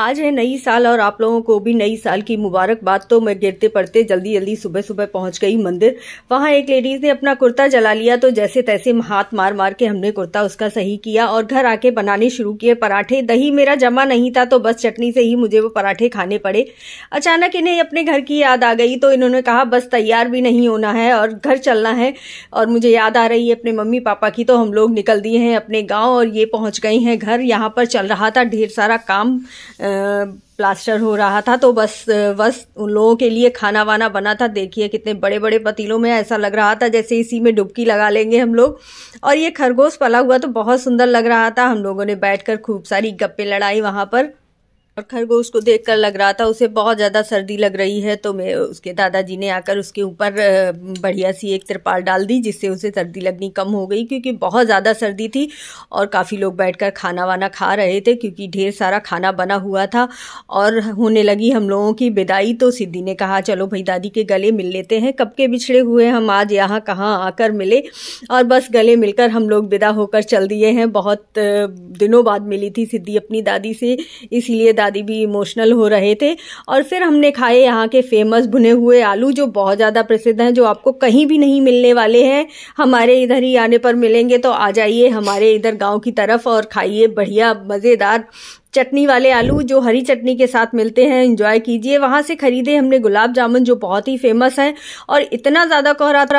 आज है नई साल और आप लोगों को भी नई साल की मुबारकबाद तो मैं गिरते पड़ते जल्दी जल्दी सुबह सुबह पहुंच गई मंदिर वहां एक लेडीज ने अपना कुर्ता जला लिया तो जैसे तैसे हाथ मार मार के हमने कुर्ता उसका सही किया और घर आके बनाने शुरू किए पराठे दही मेरा जमा नहीं था तो बस चटनी से ही मुझे वो पराठे खाने पड़े अचानक इन्हें अपने घर की याद आ गई तो इन्होंने कहा बस तैयार भी नहीं होना है और घर चलना है और मुझे याद आ रही है अपने मम्मी पापा की तो हम लोग निकल दिए हैं अपने गाँव और ये पहुँच गए हैं घर यहाँ पर चल रहा था ढेर सारा काम प्लास्टर हो रहा था तो बस बस उन लोगों के लिए खाना वाना बना था देखिए कितने बड़े बड़े पतीलों में ऐसा लग रहा था जैसे इसी में डुबकी लगा लेंगे हम लोग और ये खरगोश पला हुआ तो बहुत सुंदर लग रहा था हम लोगों ने बैठकर खूब सारी गप्पे लड़ाई वहाँ पर और खरगोश को देखकर लग रहा था उसे बहुत ज़्यादा सर्दी लग रही है तो मैं उसके दादाजी ने आकर उसके ऊपर बढ़िया सी एक तिरपाल डाल दी जिससे उसे सर्दी लगनी कम हो गई क्योंकि बहुत ज़्यादा सर्दी थी और काफ़ी लोग बैठकर खाना वाना खा रहे थे क्योंकि ढेर सारा खाना बना हुआ था और होने लगी हम लोगों की विदाई तो सिद्धि ने कहा चलो भाई दादी के गले मिल लेते हैं कब के बिछड़े हुए हम आज यहाँ कहाँ आकर मिले और बस गले मिलकर हम लोग विदा होकर चल दिए हैं बहुत दिनों बाद मिली थी सिद्धि अपनी दादी से इसीलिए दादी भी इमोशनल हो रहे थे और फिर हमने खाए यहाँ के फेमस भुने हुए आलू जो बहुत ज़्यादा प्रसिद्ध हैं जो आपको कहीं भी नहीं मिलने वाले हैं हमारे इधर ही आने पर मिलेंगे तो आ जाइए हमारे इधर गाँव की तरफ और खाइए बढ़िया मज़ेदार चटनी वाले आलू जो हरी चटनी के साथ मिलते हैं इंजॉय कीजिए वहाँ से खरीदे हमने गुलाब जामुन जो बहुत ही फेमस हैं और इतना ज़्यादा कोहरा